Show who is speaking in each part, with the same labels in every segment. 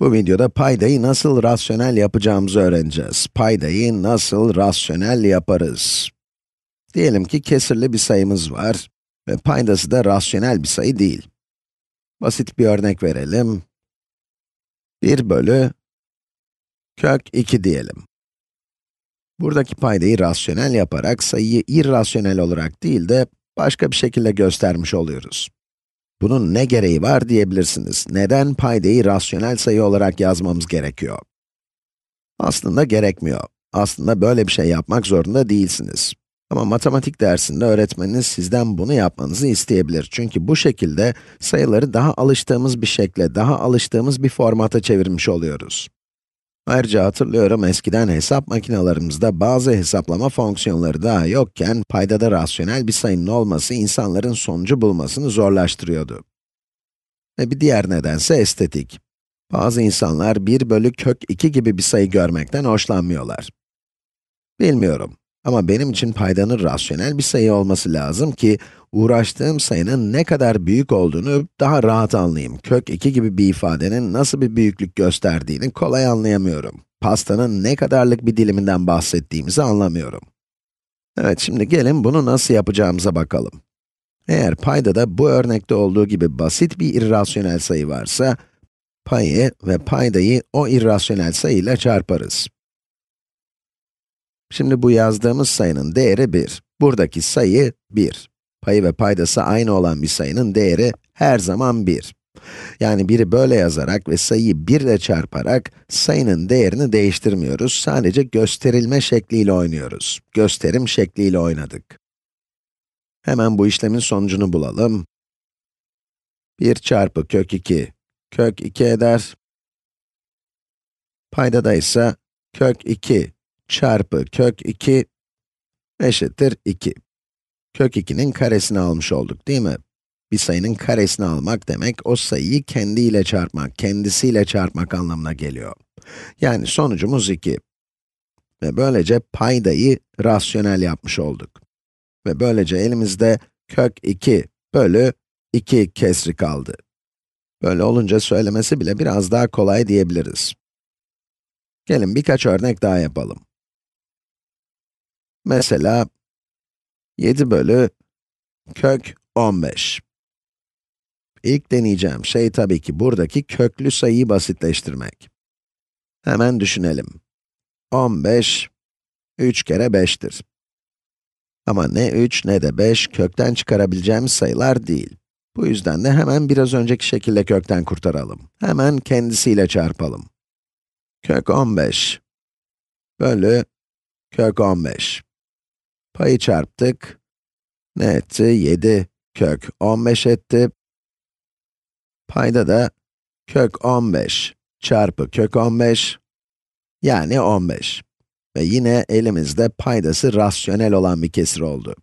Speaker 1: Bu videoda paydayı nasıl rasyonel yapacağımızı öğreneceğiz. Paydayı nasıl rasyonel yaparız? Diyelim ki kesirli bir sayımız var ve paydası da rasyonel bir sayı değil. Basit bir örnek verelim. 1 bölü kök 2 diyelim. Buradaki paydayı rasyonel yaparak sayıyı irrasyonel olarak değil de başka bir şekilde göstermiş oluyoruz. Bunun ne gereği var diyebilirsiniz. Neden paydayı rasyonel sayı olarak yazmamız gerekiyor? Aslında gerekmiyor. Aslında böyle bir şey yapmak zorunda değilsiniz. Ama matematik dersinde öğretmeniniz sizden bunu yapmanızı isteyebilir. Çünkü bu şekilde sayıları daha alıştığımız bir şekle, daha alıştığımız bir formata çevirmiş oluyoruz. Ayrıca hatırlıyorum eskiden hesap makinalarımızda bazı hesaplama fonksiyonları daha yokken paydada rasyonel bir sayının olması insanların sonucu bulmasını zorlaştırıyordu. Ve bir diğer nedense estetik. Bazı insanlar 1 bölü kök 2 gibi bir sayı görmekten hoşlanmıyorlar. Bilmiyorum, ama benim için paydanın rasyonel bir sayı olması lazım ki, uğraştığım sayının ne kadar büyük olduğunu daha rahat anlayayım. Kök 2 gibi bir ifadenin nasıl bir büyüklük gösterdiğini kolay anlayamıyorum. Pastanın ne kadarlık bir diliminden bahsettiğimizi anlamıyorum. Evet, şimdi gelin bunu nasıl yapacağımıza bakalım. Eğer payda da bu örnekte olduğu gibi basit bir irrasyonel sayı varsa, payı ve paydayı o irrasyonel sayıyla çarparız. Şimdi bu yazdığımız sayının değeri 1. Buradaki sayı 1. Payı ve paydası aynı olan bir sayının değeri her zaman 1. Yani biri böyle yazarak ve sayıyı 1 ile çarparak sayının değerini değiştirmiyoruz. Sadece gösterilme şekliyle oynuyoruz. Gösterim şekliyle oynadık. Hemen bu işlemin sonucunu bulalım. 1 çarpı kök 2, kök 2 eder. Paydada ise kök 2 çarpı kök 2 eşittir 2. Kök 2'nin karesini almış olduk değil mi? Bir sayının karesini almak demek, o sayıyı kendiyle çarpmak, kendisiyle çarpmak anlamına geliyor. Yani sonucumuz 2. Ve böylece paydayı rasyonel yapmış olduk. Ve böylece elimizde kök 2 bölü 2 kesri kaldı. Böyle olunca söylemesi bile biraz daha kolay diyebiliriz. Gelin birkaç örnek daha yapalım. Mesela 7 bölü kök 15. İlk deneyeceğim şey tabii ki buradaki köklü sayıyı basitleştirmek. Hemen düşünelim. 15, 3 kere 5'tir. Ama ne 3 ne de 5 kökten çıkarabileceğimiz sayılar değil. Bu yüzden de hemen biraz önceki şekilde kökten kurtaralım. Hemen kendisiyle çarpalım. Kök 15 bölü kök 15. Payı çarptık. Ne etti? 7 kök 15 etti. Payda da kök 15 çarpı kök 15 yani 15. Ve yine elimizde paydası rasyonel olan bir kesir oldu.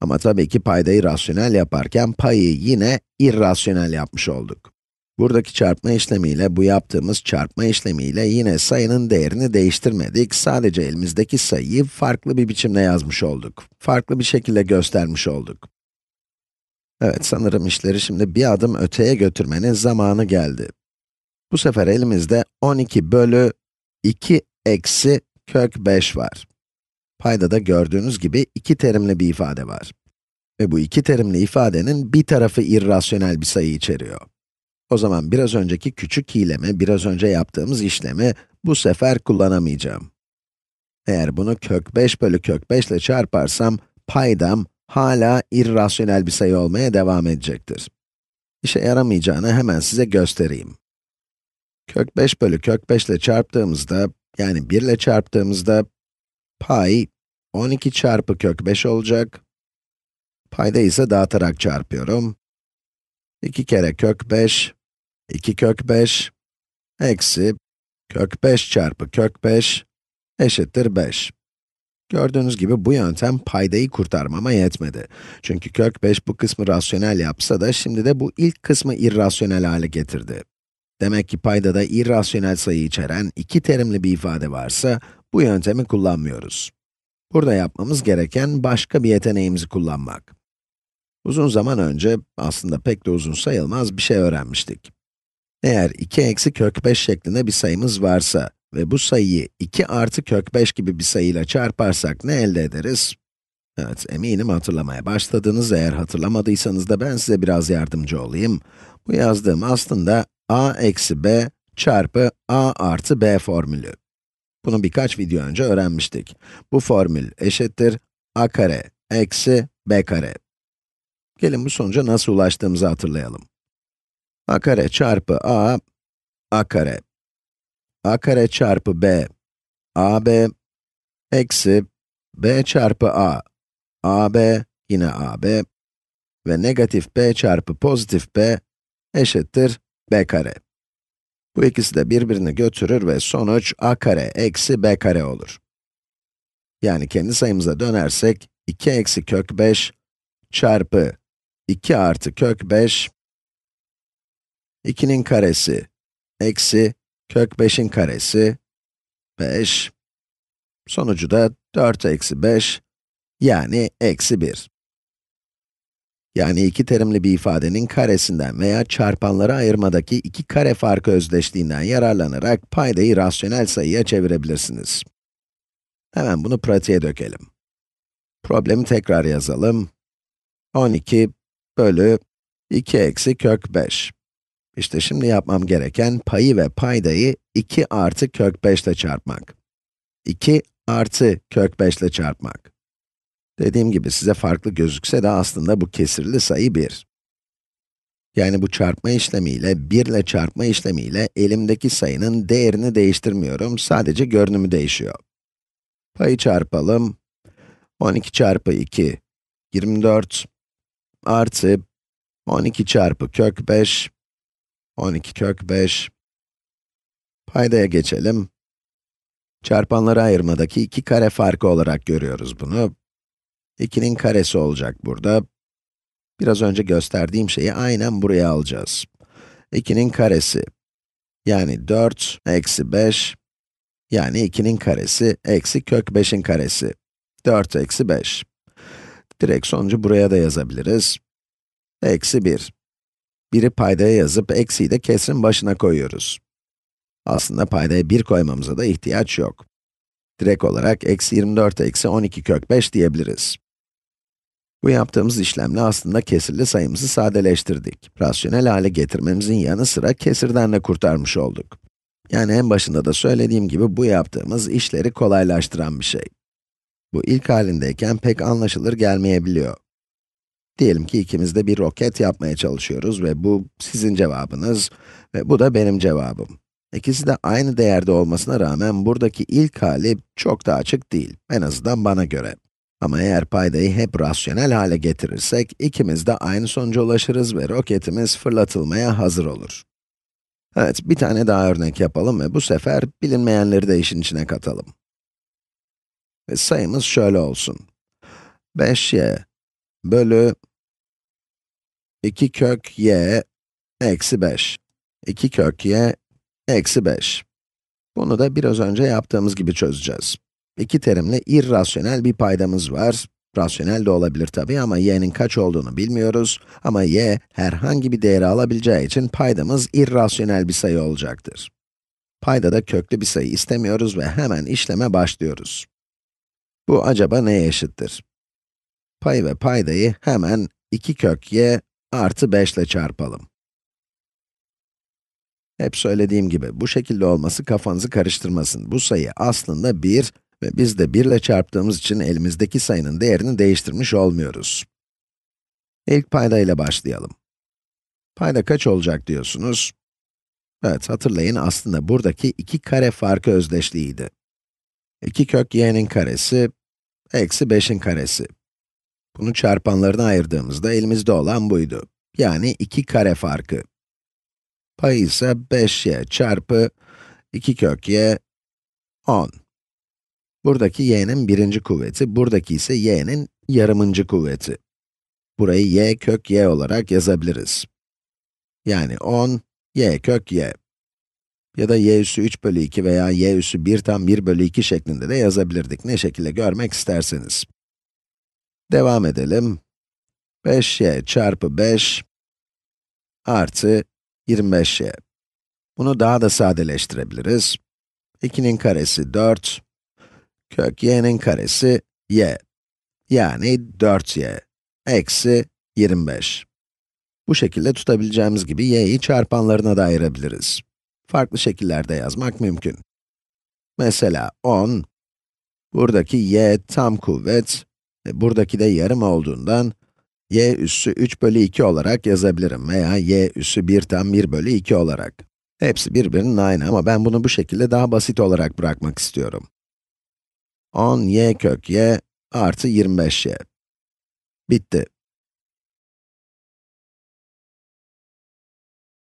Speaker 1: Ama tabii ki paydayı rasyonel yaparken payı yine irrasyonel yapmış olduk. Buradaki çarpma işlemiyle bu yaptığımız çarpma işlemiyle yine sayının değerini değiştirmedik. Sadece elimizdeki sayıyı farklı bir biçimde yazmış olduk. Farklı bir şekilde göstermiş olduk. Evet, sanırım işleri şimdi bir adım öteye götürmenin zamanı geldi. Bu sefer elimizde 12 bölü 2 eksi kök 5 var. Paydada gördüğünüz gibi iki terimli bir ifade var. Ve bu iki terimli ifadenin bir tarafı irrasyonel bir sayı içeriyor. O zaman biraz önceki küçük hilemi, biraz önce yaptığımız işlemi bu sefer kullanamayacağım. Eğer bunu kök 5 bölü kök 5 ile çarparsam, paydam hala irrasyonel bir sayı olmaya devam edecektir. İşe yaramayacağını hemen size göstereyim. Kök 5 bölü kök 5 ile çarptığımızda, yani 1 ile çarptığımızda, pay 12 çarpı kök 5 olacak. Payda ise dağıtarak çarpıyorum. 2 kere kök 5, 2 kök 5, eksi kök 5 çarpı kök 5 eşittir 5. Gördüğünüz gibi bu yöntem paydayı kurtarmama yetmedi. Çünkü kök 5 bu kısmı rasyonel yapsa da şimdi de bu ilk kısmı irrasyonel hale getirdi. Demek ki paydada irrasyonel sayı içeren iki terimli bir ifade varsa bu yöntemi kullanmıyoruz. Burada yapmamız gereken başka bir yeteneğimizi kullanmak. Uzun zaman önce, aslında pek de uzun sayılmaz bir şey öğrenmiştik. Eğer 2 eksi kök 5 şeklinde bir sayımız varsa ve bu sayıyı 2 artı kök 5 gibi bir sayıyla çarparsak ne elde ederiz? Evet, eminim hatırlamaya başladınız. Eğer hatırlamadıysanız da ben size biraz yardımcı olayım. Bu yazdığım aslında a eksi b çarpı a artı b formülü. Bunu birkaç video önce öğrenmiştik. Bu formül eşittir a kare eksi b kare. Gelin bu sonuca nasıl ulaştığımızı hatırlayalım. a kare çarpı a, a kare. a kare çarpı b, ab, eksi b çarpı a, ab, yine ab ve negatif b çarpı pozitif b eşittir b kare. Bu ikisi de birbirini götürür ve sonuç a kare eksi b kare olur. Yani kendi sayımıza dönersek, 2 eksi kök 5 çarpı 2 artı kök 5, 2'nin karesi, eksi kök 5'in karesi, 5, sonucu da 4 eksi 5, yani eksi 1. Yani iki terimli bir ifadenin karesinden veya çarpanları ayırmadaki iki kare farkı özdeşliğinden yararlanarak paydayı rasyonel sayıya çevirebilirsiniz. Hemen bunu pratiğe dökelim. Problemi tekrar yazalım. 12 bölü 2 eksi kök 5. İşte şimdi yapmam gereken payı ve paydayı 2 artı kök 5 ile çarpmak. 2 artı kök 5 ile çarpmak. Dediğim gibi size farklı gözükse de aslında bu kesirli sayı 1. Yani bu çarpma işlemiyle, 1 ile çarpma işlemiyle elimdeki sayının değerini değiştirmiyorum, sadece görünümü değişiyor. Payı çarpalım. 12 çarpı 2, 24 artı 12 çarpı kök 5, 12 kök 5. Paydaya geçelim. Çarpanları ayırmadaki 2 kare farkı olarak görüyoruz bunu. 2'nin karesi olacak burada. Biraz önce gösterdiğim şeyi aynen buraya alacağız. 2'nin karesi, yani 4 eksi 5, yani 2'nin karesi eksi kök 5'in karesi. 4 eksi 5. Direkt sonucu buraya da yazabiliriz. Eksi 1. Biri paydaya yazıp eksiyi de kesrin başına koyuyoruz. Aslında paydaya 1 koymamıza da ihtiyaç yok. Direkt olarak eksi 24 eksi 12 kök 5 diyebiliriz. Bu yaptığımız işlemle aslında kesirli sayımızı sadeleştirdik. Rasyonel hale getirmemizin yanı sıra kesirden de kurtarmış olduk. Yani en başında da söylediğim gibi bu yaptığımız işleri kolaylaştıran bir şey. Bu ilk halindeyken pek anlaşılır gelmeyebiliyor. Diyelim ki ikimiz de bir roket yapmaya çalışıyoruz ve bu sizin cevabınız ve bu da benim cevabım. İkisi de aynı değerde olmasına rağmen buradaki ilk hali çok da açık değil, en azından bana göre. Ama eğer paydayı hep rasyonel hale getirirsek, ikimiz de aynı sonuca ulaşırız ve roketimiz fırlatılmaya hazır olur. Evet, bir tane daha örnek yapalım ve bu sefer bilinmeyenleri de işin içine katalım. Ve sayımız şöyle olsun. 5y bölü 2 kök y eksi 5. 2 kök y eksi 5. Bunu da biraz önce yaptığımız gibi çözeceğiz. İki terimli irrasyonel bir paydamız var. Rasyonel de olabilir tabii ama y'nin kaç olduğunu bilmiyoruz. Ama y herhangi bir değeri alabileceği için paydamız irrasyonel bir sayı olacaktır. Payda da köklü bir sayı istemiyoruz ve hemen işleme başlıyoruz. Bu acaba neye eşittir? Pay ve paydayı hemen 2 kök y artı 5 ile çarpalım. Hep söylediğim gibi, bu şekilde olması kafanızı karıştırmasın. Bu sayı aslında 1 ve biz de 1 ile çarptığımız için elimizdeki sayının değerini değiştirmiş olmuyoruz. İlk payda ile başlayalım. Payda kaç olacak diyorsunuz? Evet, hatırlayın aslında buradaki iki kare farkı özdeşliğiydi. 2 kök y'nin karesi, eksi 5'in karesi. Bunu çarpanlarına ayırdığımızda elimizde olan buydu. Yani 2 kare farkı. Pay ise 5y çarpı 2 kök y, 10. Buradaki y'nin birinci kuvveti, buradaki ise y'nin yarımıncı kuvveti. Burayı y kök y olarak yazabiliriz. Yani 10, y kök y ya da y üssü 3 bölü 2 veya y üssü 1 tam 1 bölü 2 şeklinde de yazabilirdik. Ne şekilde görmek isterseniz. Devam edelim. 5y çarpı 5 artı 25y. Bunu daha da sadeleştirebiliriz. 2'nin karesi 4, kök y'nin karesi y. Yani 4y eksi 25. Bu şekilde tutabileceğimiz gibi y'yi çarpanlarına da ayırabiliriz farklı şekillerde yazmak mümkün. Mesela 10, buradaki y tam kuvvet, ve buradaki de yarım olduğundan y üssü 3 bölü 2 olarak yazabilirim veya y üssü 1 tam 1 bölü 2 olarak. Hepsi birbirinin aynı ama ben bunu bu şekilde daha basit olarak bırakmak istiyorum. 10y kök y artı 25y. Bitti.